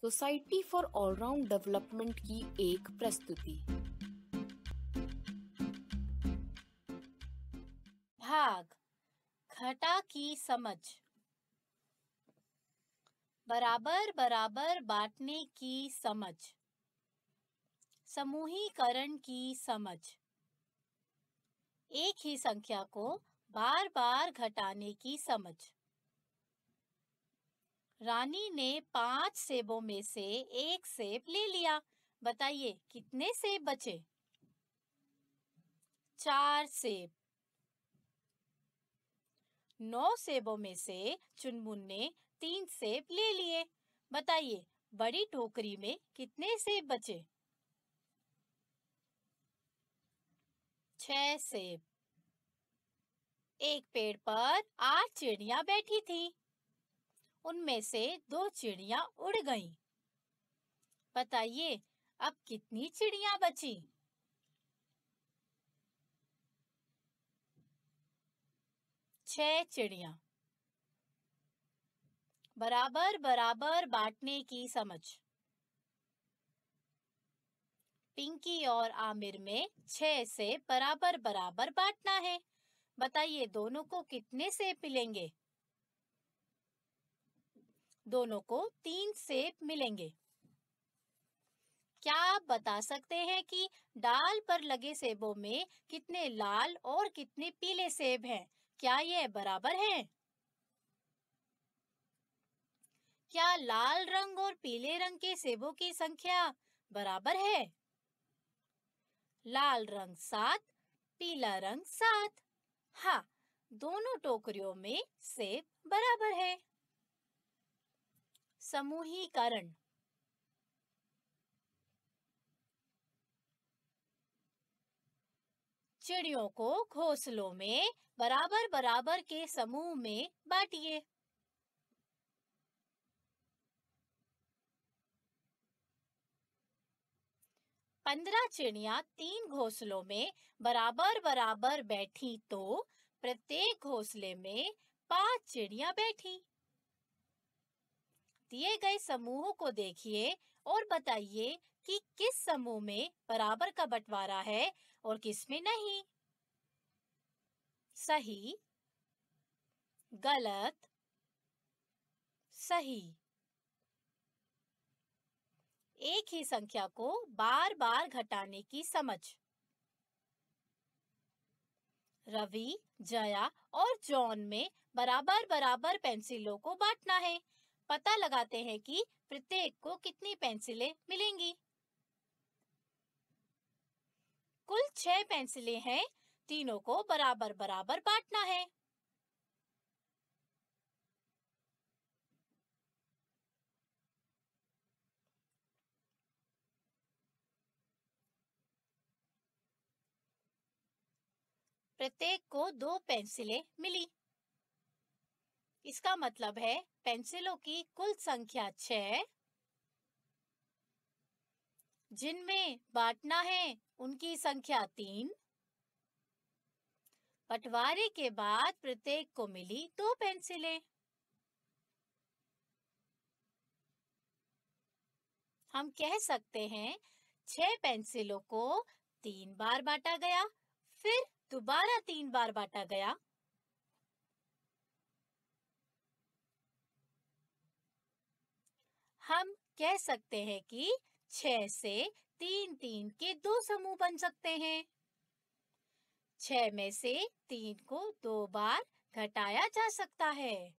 Society for all-round development की एक प्रस्तुति भाग घटा की समझ बराबर बराबर बांटने की समझ समूहीकरण की समझ एक ही संख्या को बार बार घटाने की समझ रानी ने पांच सेबों में से एक सेब ले लिया बताइए कितने सेब बचे चार सेब नौ सेबों में से चुनमुन ने तीन सेब ले लिए बताइए बड़ी टोकरी में कितने सेब बचे छह सेब एक पेड़ पर आठ चिड़िया बैठी थी उनमें से दो चिड़िया उड़ गईं। बताइए अब कितनी चिड़िया बची छह चिड़िया बराबर बराबर बांटने की समझ पिंकी और आमिर में छह से बराबर बराबर बांटना है बताइए दोनों को कितने से पिलेंगे दोनों को तीन सेब मिलेंगे क्या आप बता सकते हैं कि डाल पर लगे सेबों में कितने लाल और कितने पीले सेब हैं? क्या ये बराबर है क्या लाल रंग और पीले रंग के सेबों की संख्या बराबर है लाल रंग सात पीला रंग सात हाँ दोनों टोकरियों में सेब बराबर है समूहीकरण चिड़ियों को घोंसलों में बराबर बराबर के समूह में बांटिए पंद्रह चिड़िया तीन घोंसलों में बराबर बराबर बैठी तो प्रत्येक घोंसले में पांच चिड़िया बैठी दिए गए समूहों को देखिए और बताइए कि किस समूह में बराबर का बंटवारा है और किस में नहीं सही गलत सही एक ही संख्या को बार बार घटाने की समझ रवि जया और जॉन में बराबर बराबर पेंसिलों को बांटना है पता लगाते हैं कि प्रत्येक को कितनी पेंसिलें मिलेंगी कुल छह पेंसिलें हैं तीनों को बराबर बराबर बांटना है प्रत्येक को दो पेंसिलें मिली इसका मतलब है पेंसिलों की कुल संख्या छह जिनमें बांटना है उनकी संख्या तीन पटवारे के बाद प्रत्येक को मिली दो पेंसिलें हम कह सकते हैं छह पेंसिलों को तीन बार बांटा गया फिर दोबारा तीन बार बांटा गया हम कह सकते हैं कि छह से तीन तीन के दो समूह बन सकते हैं छह में से तीन को दो बार घटाया जा सकता है